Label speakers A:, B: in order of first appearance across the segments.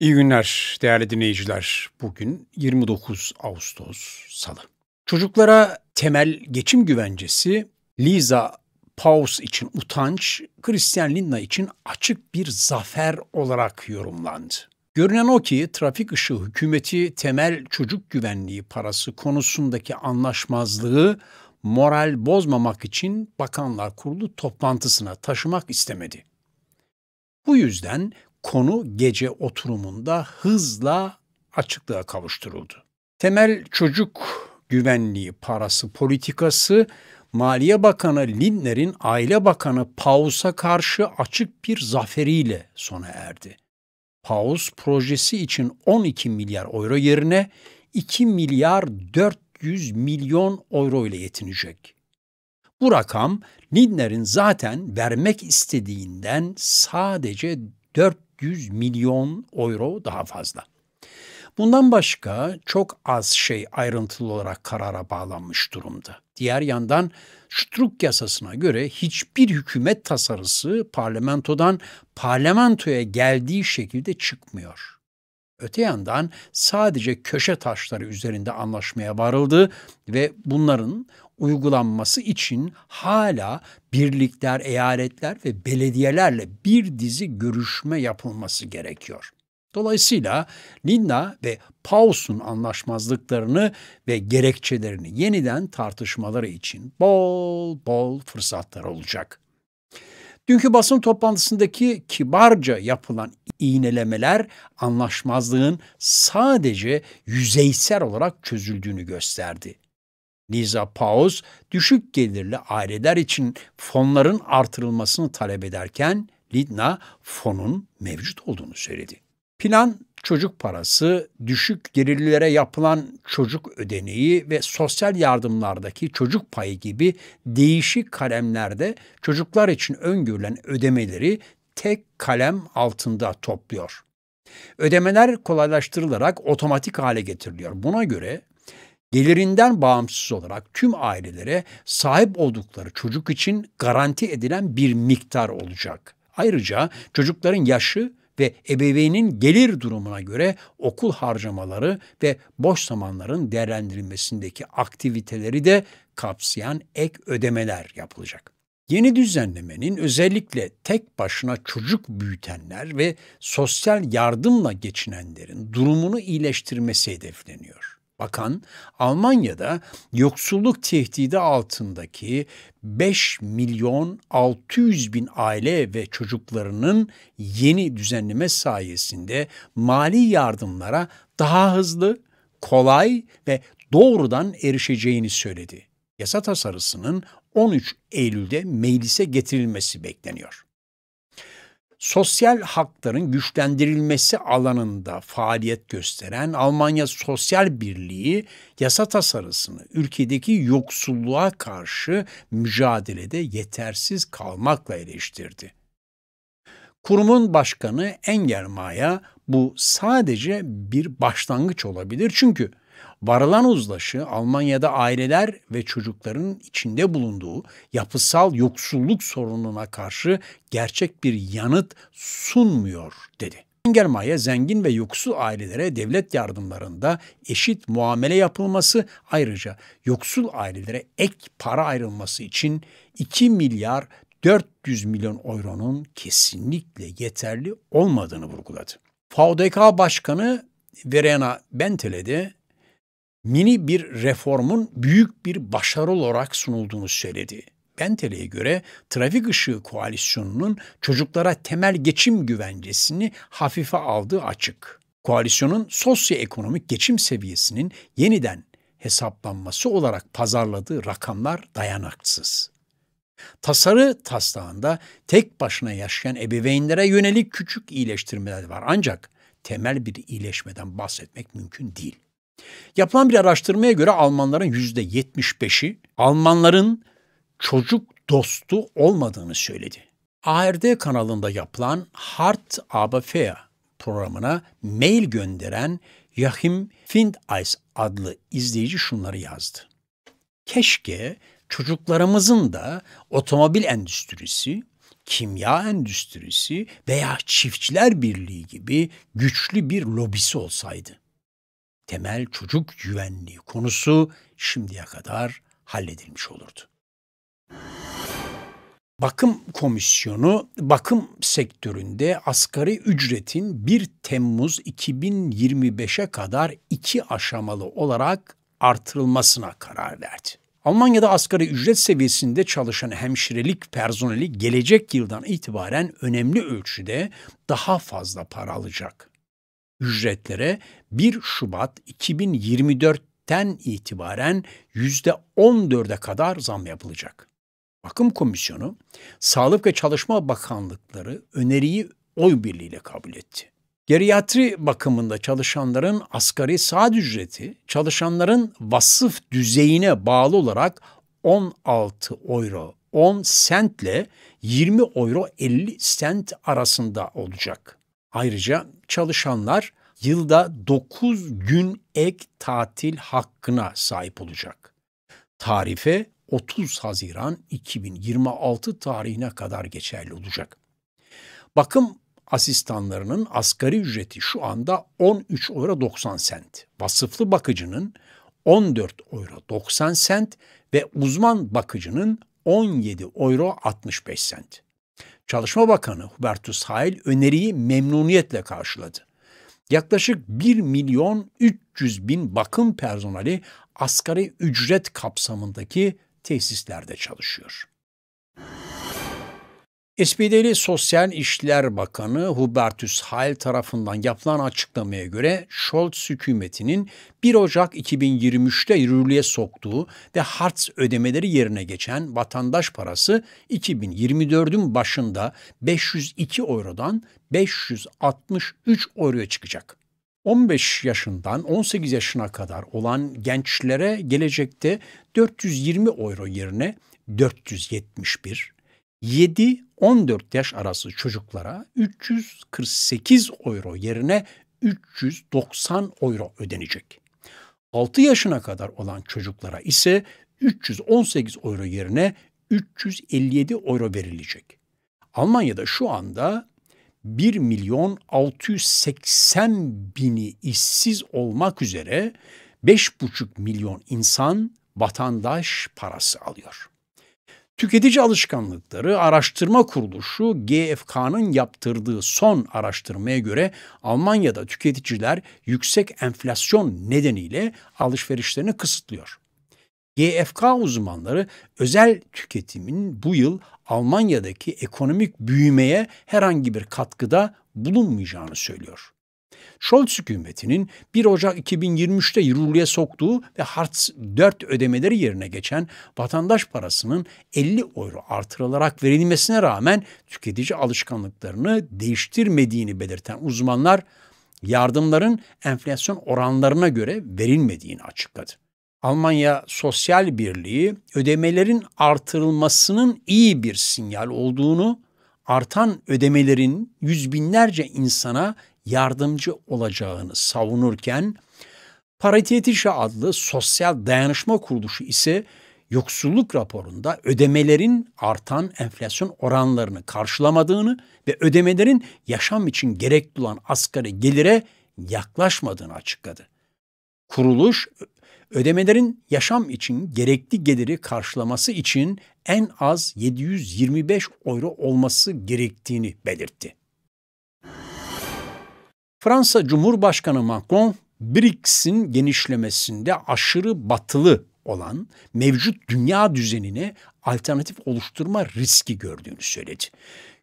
A: İyi günler değerli dinleyiciler. Bugün 29 Ağustos Salı. Çocuklara temel geçim güvencesi Lisa Paus için utanç, Christian Lindner için açık bir zafer olarak yorumlandı. Görünen o ki trafik ışığı hükümeti temel çocuk güvenliği parası konusundaki anlaşmazlığı moral bozmamak için Bakanlar Kurulu toplantısına taşımak istemedi. Bu yüzden konu gece oturumunda hızla açıklığa kavuşturuldu. Temel çocuk güvenliği parası politikası Maliye Bakanı Lindner'in Aile Bakanı Paus'a karşı açık bir zaferiyle sona erdi. Paus projesi için 12 milyar euro yerine 2 milyar 400 milyon euro ile yetinecek. Bu rakam Lindner'in zaten vermek istediğinden sadece 4 400 milyon euro daha fazla. Bundan başka çok az şey ayrıntılı olarak karara bağlanmış durumda. Diğer yandan struk yasasına göre hiçbir hükümet tasarısı parlamentodan parlamentoya geldiği şekilde çıkmıyor. Öte yandan sadece köşe taşları üzerinde anlaşmaya varıldı ve bunların uygulanması için hala birlikler, eyaletler ve belediyelerle bir dizi görüşme yapılması gerekiyor. Dolayısıyla Linda ve Paus'un anlaşmazlıklarını ve gerekçelerini yeniden tartışmaları için bol bol fırsatlar olacak. Dünkü basın toplantısındaki kibarca yapılan iğnelemeler anlaşmazlığın sadece yüzeysel olarak çözüldüğünü gösterdi. Liza Paus düşük gelirli aileler için fonların artırılmasını talep ederken Lidna fonun mevcut olduğunu söyledi. Plan çocuk parası, düşük gelirlilere yapılan çocuk ödeneği ve sosyal yardımlardaki çocuk payı gibi değişik kalemlerde çocuklar için öngörülen ödemeleri tek kalem altında topluyor. Ödemeler kolaylaştırılarak otomatik hale getiriliyor. Buna göre gelirinden bağımsız olarak tüm ailelere sahip oldukları çocuk için garanti edilen bir miktar olacak. Ayrıca çocukların yaşı ve ebeveynin gelir durumuna göre okul harcamaları ve boş zamanların değerlendirilmesindeki aktiviteleri de kapsayan ek ödemeler yapılacak. Yeni düzenlemenin özellikle tek başına çocuk büyütenler ve sosyal yardımla geçinenlerin durumunu iyileştirmesi hedefleniyor. Bakan Almanya'da yoksulluk tehdidi altındaki 5 milyon 600 bin aile ve çocuklarının yeni düzenleme sayesinde mali yardımlara daha hızlı, kolay ve doğrudan erişeceğini söyledi. Yasa tasarısının 13 Eylül'de meclise getirilmesi bekleniyor sosyal hakların güçlendirilmesi alanında faaliyet gösteren Almanya Sosyal Birliği yasa tasarısını ülkedeki yoksulluğa karşı mücadelede yetersiz kalmakla eleştirdi. Kurumun başkanı Engelmaya bu sadece bir başlangıç olabilir çünkü Varılan uzlaşı Almanya'da aileler ve çocukların içinde bulunduğu yapısal yoksulluk sorununa karşı gerçek bir yanıt sunmuyor dedi. Engelmaye zengin ve yoksul ailelere devlet yardımlarında eşit muamele yapılması ayrıca yoksul ailelere ek para ayrılması için 2 milyar 400 milyon euronun kesinlikle yeterli olmadığını vurguladı. VDK Başkanı Verena Bentele de mini bir reformun büyük bir başarı olarak sunulduğunu söyledi. Benteley'e göre trafik ışığı koalisyonunun çocuklara temel geçim güvencesini hafife aldığı açık. Koalisyonun sosyoekonomik geçim seviyesinin yeniden hesaplanması olarak pazarladığı rakamlar dayanaksız. Tasarı taslağında tek başına yaşayan ebeveynlere yönelik küçük iyileştirmeler var ancak temel bir iyileşmeden bahsetmek mümkün değil. Yapılan bir araştırmaya göre Almanların yüzde 75'i Almanların çocuk dostu olmadığını söyledi. ARD kanalında yapılan Hart aber programına mail gönderen Yahim Findeis adlı izleyici şunları yazdı. Keşke çocuklarımızın da otomobil endüstrisi, kimya endüstrisi veya çiftçiler birliği gibi güçlü bir lobisi olsaydı temel çocuk güvenliği konusu şimdiye kadar halledilmiş olurdu. Bakım Komisyonu bakım sektöründe asgari ücretin 1 Temmuz 2025'e kadar iki aşamalı olarak artırılmasına karar verdi. Almanya'da asgari ücret seviyesinde çalışan hemşirelik personeli gelecek yıldan itibaren önemli ölçüde daha fazla para alacak ücretlere 1 Şubat 2024'ten itibaren %14'e kadar zam yapılacak. Bakım Komisyonu, Sağlık ve Çalışma Bakanlıkları öneriyi oy birliğiyle kabul etti. Geriatri bakımında çalışanların asgari saat ücreti çalışanların vasıf düzeyine bağlı olarak 16 euro 10 sentle 20 euro 50 sent arasında olacak. Ayrıca çalışanlar yılda 9 gün ek tatil hakkına sahip olacak. Tarife 30 Haziran 2026 tarihine kadar geçerli olacak. Bakım asistanlarının asgari ücreti şu anda 13 euro 90 sent. Vasıflı bakıcının 14 euro 90 sent ve uzman bakıcının 17 euro 65 sent. Çalışma Bakanı Hubertus Heil öneriyi memnuniyetle karşıladı. Yaklaşık 1 milyon 300 bin bakım personeli asgari ücret kapsamındaki tesislerde çalışıyor. SPD'li Sosyal İşler Bakanı Hubertus Heil tarafından yapılan açıklamaya göre Scholz hükümetinin 1 Ocak 2023'te yürürlüğe soktuğu ve harç ödemeleri yerine geçen vatandaş parası 2024'ün başında 502 eurodan 563 euroya çıkacak. 15 yaşından 18 yaşına kadar olan gençlere gelecekte 420 euro yerine 471, 7 14 yaş arası çocuklara 348 euro yerine 390 euro ödenecek. 6 yaşına kadar olan çocuklara ise 318 euro yerine 357 euro verilecek. Almanya'da şu anda 1 milyon 680 bini işsiz olmak üzere 5,5 milyon insan vatandaş parası alıyor. Tüketici Alışkanlıkları Araştırma Kuruluşu GFK'nın yaptırdığı son araştırmaya göre Almanya'da tüketiciler yüksek enflasyon nedeniyle alışverişlerini kısıtlıyor. GFK uzmanları özel tüketimin bu yıl Almanya'daki ekonomik büyümeye herhangi bir katkıda bulunmayacağını söylüyor. Scholz hükümetinin 1 Ocak 2023'te yürürlüğe soktuğu ve Hartz 4 ödemeleri yerine geçen vatandaş parasının 50 euro artırılarak verilmesine rağmen tüketici alışkanlıklarını değiştirmediğini belirten uzmanlar yardımların enflasyon oranlarına göre verilmediğini açıkladı. Almanya Sosyal Birliği ödemelerin artırılmasının iyi bir sinyal olduğunu, artan ödemelerin yüz binlerce insana yardımcı olacağını savunurken Paritiyet adlı sosyal dayanışma kuruluşu ise yoksulluk raporunda ödemelerin artan enflasyon oranlarını karşılamadığını ve ödemelerin yaşam için gerekli olan asgari gelire yaklaşmadığını açıkladı. Kuruluş ödemelerin yaşam için gerekli geliri karşılaması için en az 725 euro olması gerektiğini belirtti. Fransa Cumhurbaşkanı Macron BRICS'in genişlemesinde aşırı batılı olan mevcut dünya düzenine alternatif oluşturma riski gördüğünü söyledi.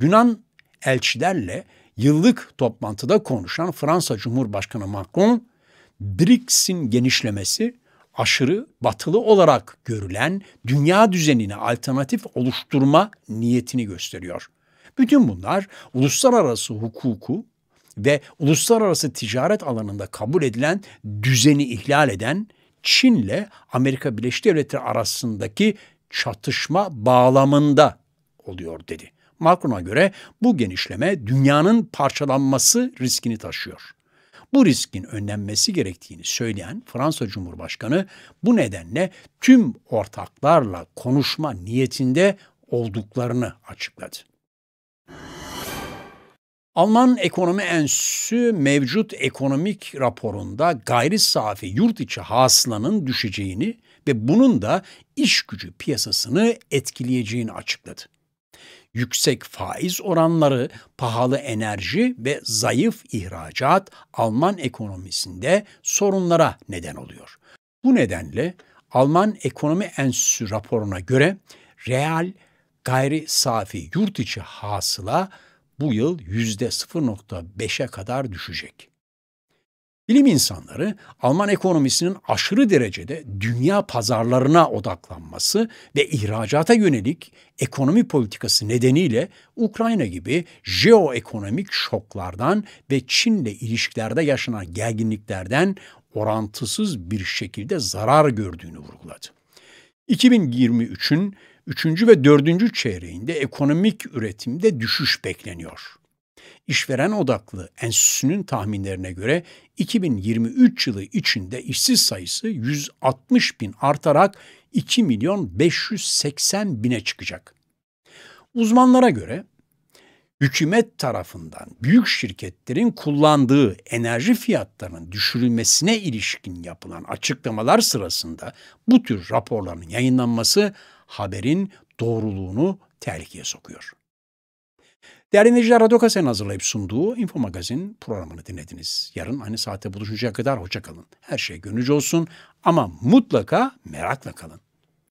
A: Yunan elçilerle yıllık toplantıda konuşan Fransa Cumhurbaşkanı Macron, BRICS'in genişlemesi aşırı batılı olarak görülen dünya düzenine alternatif oluşturma niyetini gösteriyor. Bütün bunlar uluslararası hukuku ve uluslararası ticaret alanında kabul edilen düzeni ihlal eden Çin'le Amerika Birleşik Devletleri arasındaki çatışma bağlamında oluyor dedi. Macron'a göre bu genişleme dünyanın parçalanması riskini taşıyor. Bu riskin önlenmesi gerektiğini söyleyen Fransa Cumhurbaşkanı bu nedenle tüm ortaklarla konuşma niyetinde olduklarını açıkladı. Alman Ekonomi Enstitüsü mevcut ekonomik raporunda gayri safi yurt içi hasılanın düşeceğini ve bunun da iş gücü piyasasını etkileyeceğini açıkladı. Yüksek faiz oranları, pahalı enerji ve zayıf ihracat Alman ekonomisinde sorunlara neden oluyor. Bu nedenle Alman Ekonomi Enstitüsü raporuna göre reel gayri safi yurt içi hasıla bu yıl yüzde %0.5'e kadar düşecek. Bilim insanları Alman ekonomisinin aşırı derecede dünya pazarlarına odaklanması ve ihracata yönelik ekonomi politikası nedeniyle Ukrayna gibi jeoekonomik şoklardan ve Çin'le ilişkilerde yaşanan gerginliklerden orantısız bir şekilde zarar gördüğünü vurguladı. 2023'ün Üçüncü ve dördüncü çeyreğinde ekonomik üretimde düşüş bekleniyor. İşveren odaklı enstitüsünün tahminlerine göre 2023 yılı içinde işsiz sayısı 160 bin artarak 2 milyon 580 bine çıkacak. Uzmanlara göre hükümet tarafından büyük şirketlerin kullandığı enerji fiyatlarının düşürülmesine ilişkin yapılan açıklamalar sırasında bu tür raporların yayınlanması haberin doğruluğunu tehlikeye sokuyor. Değerli dinleyiciler, Radyo Kase'nin hazırlayıp sunduğu Info Magazin programını dinlediniz. Yarın aynı saate buluşuncaya kadar hoşça kalın. Her şey gönlücü olsun ama mutlaka merakla kalın.